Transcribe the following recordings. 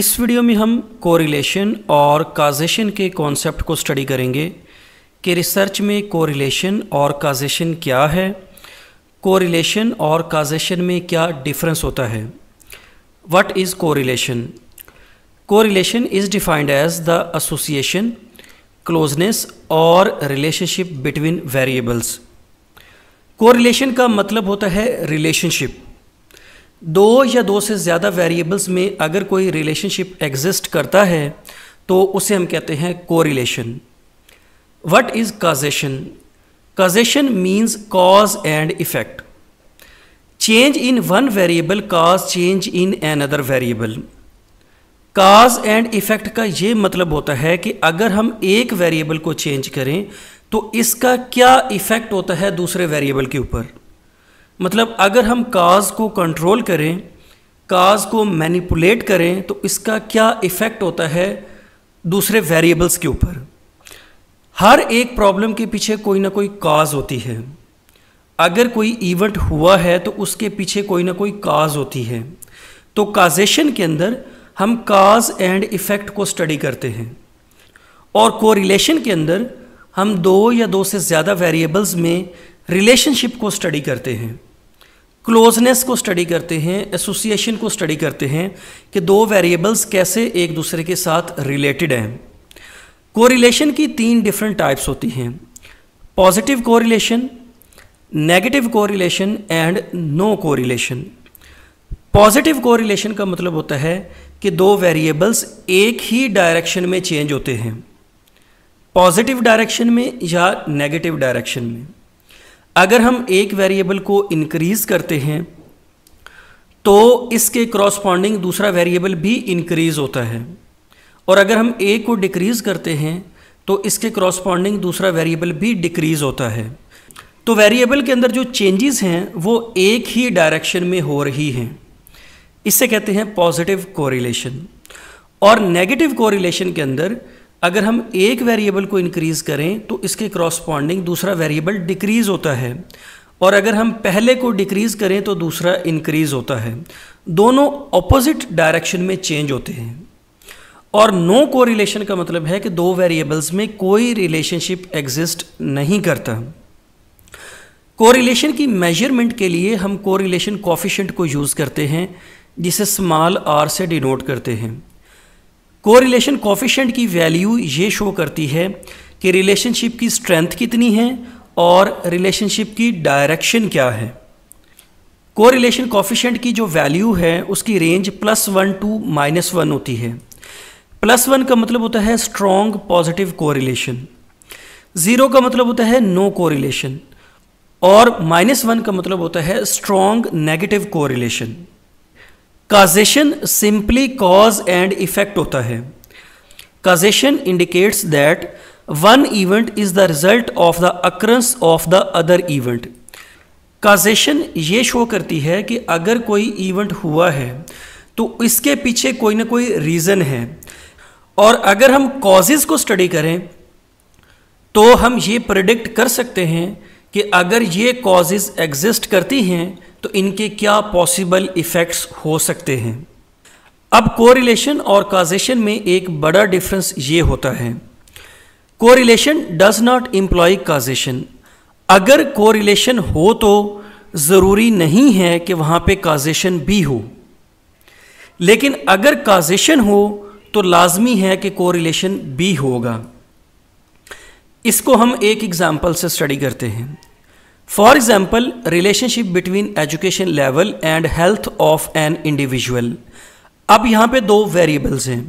इस वीडियो में हम कोरिलेशन और काजेशन के कॉन्सेप्ट को स्टडी करेंगे कि रिसर्च में कोरिलेशन और काजेशन क्या है कोरिलेशन और काजेशन में क्या डिफरेंस होता है what is correlation correlation is defined as the association closeness और रिलेशनशिप बिटवीन वेरिएबल्स कोरिलेशन का मतलब होता है रिलेशनशिप दो या दो से ज़्यादा वेरिएबल्स में अगर कोई रिलेशनशिप एग्जिस्ट करता है तो उसे हम कहते हैं correlation what is causation causation means cause and effect change in one variable cause change in another variable cause and effect का ये मतलब होता है कि अगर हम एक वेरिएबल को चेंज करें तो इसका क्या इफेक्ट होता है दूसरे वेरिएबल के ऊपर मतलब अगर हम काज को कंट्रोल करें काज को मैनिपुलेट करें तो इसका क्या इफ़ेक्ट होता है दूसरे वेरिएबल्स के ऊपर हर एक प्रॉब्लम के पीछे कोई ना कोई काज होती है अगर कोई इवेंट हुआ है तो उसके पीछे कोई ना कोई काज होती है तो काजेशन के अंदर हम काज एंड इफ़ेक्ट को स्टडी करते हैं और कोरिलेशन के अंदर हम दो या दो से ज़्यादा वेरिएबल्स में रिलेशनशिप को स्टडी करते हैं क्लोजनेस को स्टडी करते हैं एसोसिएशन को स्टडी करते हैं कि दो वेरिएबल्स कैसे एक दूसरे के साथ रिलेटेड हैं कोरिलेशन की तीन डिफरेंट टाइप्स होती हैं positive correlation negative correlation and no correlation positive correlation का मतलब होता है कि दो वेरिएबल्स एक ही डायरेक्शन में चेंज होते हैं पॉजिटिव डायरेक्शन में या नेगेटिव डायरेक्शन में अगर हम एक वेरिएबल को इंक्रीज़ करते हैं तो इसके क्रॉसपॉन्डिंग दूसरा वेरिएबल भी इंक्रीज़ होता है और अगर हम ए को डिक्रीज़ करते हैं तो इसके क्रॉसपॉन्डिंग दूसरा वेरिएबल भी डिक्रीज़ होता है तो वेरिएबल के अंदर जो चेंजेस हैं वो एक ही डायरेक्शन में हो रही हैं इसे कहते हैं पॉजिटिव कोरिलेशन और नेगेटिव कोरिलेशन के अंदर अगर हम एक वेरिएबल को इंक्रीज़ करें तो इसके क्रॉस्पॉन्डिंग दूसरा वेरिएबल डिक्रीज़ होता है और अगर हम पहले को डिक्रीज़ करें तो दूसरा इंक्रीज़ होता है दोनों ऑपोजिट डायरेक्शन में चेंज होते हैं और नो को रिलेशन का मतलब है कि दो वेरिएबल्स में कोई रिलेशनशिप एग्जिस्ट नहीं करता कोरिलेशन की मेजरमेंट के लिए हम कोरिलेशन कॉफिशेंट को यूज़ करते हैं जिसे स्मॉल आर से डिनोट करते हैं कोरिलेशन कोफिशेंट की वैल्यू ये शो करती है कि रिलेशनशिप की स्ट्रेंथ कितनी है और रिलेशनशिप की डायरेक्शन क्या है कोरिलेशन कोफिशेंट की जो वैल्यू है उसकी range plus one to minus one होती है प्लस वन का मतलब होता है स्ट्रॉन्ग पॉजिटिव कोरिलेशन ज़ीरो का मतलब होता है नो कोरिलेशन और माइनस वन का मतलब होता है strong negative correlation causation simply cause and effect होता है causation indicates that one event is the result of the occurrence of the other event causation ये शो करती है कि अगर कोई इवेंट हुआ है तो इसके पीछे कोई ना कोई रीज़न है और अगर हम कॉजेज़ को स्टडी करें तो हम ये प्रडिक्ट कर सकते हैं कि अगर ये कॉजेज़ एग्जिस्ट करती हैं तो इनके क्या पॉसिबल इफ़ेक्ट्स हो सकते हैं अब कोरिलेशन और काजेशन में एक बड़ा डिफरेंस ये होता है correlation does not imply causation अगर कोरिलेशन हो तो ज़रूरी नहीं है कि वहाँ पे काजेशन भी हो लेकिन अगर काजेशन हो तो लाजमी है कि कोरिलेशन भी होगा इसको हम एक एग्ज़ाम्पल से स्टडी करते हैं for example relationship between education level and health of an individual अब यहाँ पे दो वेरिएबल्स हैं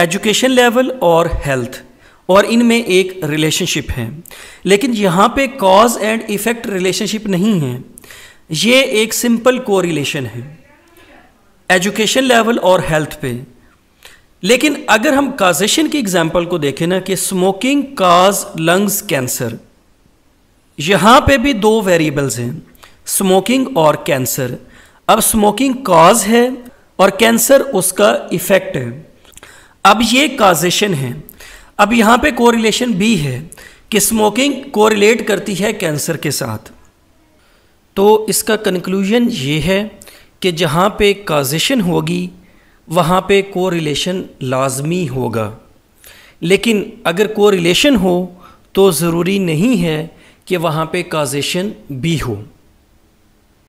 एजुकेशन लेवल और हेल्थ और इनमें एक रिलेशनशिप है लेकिन यहाँ पे कॉज एंड इफेक्ट रिलेशनशिप नहीं है ये एक सिंपल कोरिलेशन है एजुकेशन लेवल और हेल्थ पे लेकिन अगर हम काजेशन की एग्जांपल को देखें ना कि स्मोकिंग काज लंग्स कैंसर यहाँ पे भी दो वेरिएबल्स हैं स्मोकिंग और कैंसर अब स्मोकिंग काज है और कैंसर उसका इफेक्ट है अब ये काजेशन है अब यहाँ पे कोरिलेशन भी है कि स्मोकिंग कोरिलेट करती है कैंसर के साथ तो इसका कंक्लूजन ये है कि जहाँ पे काजेशन होगी वहाँ पे कोरिलेशन लाजमी होगा लेकिन अगर कोरिलेशन हो तो ज़रूरी नहीं है कि वहाँ पे काजेशन भी हो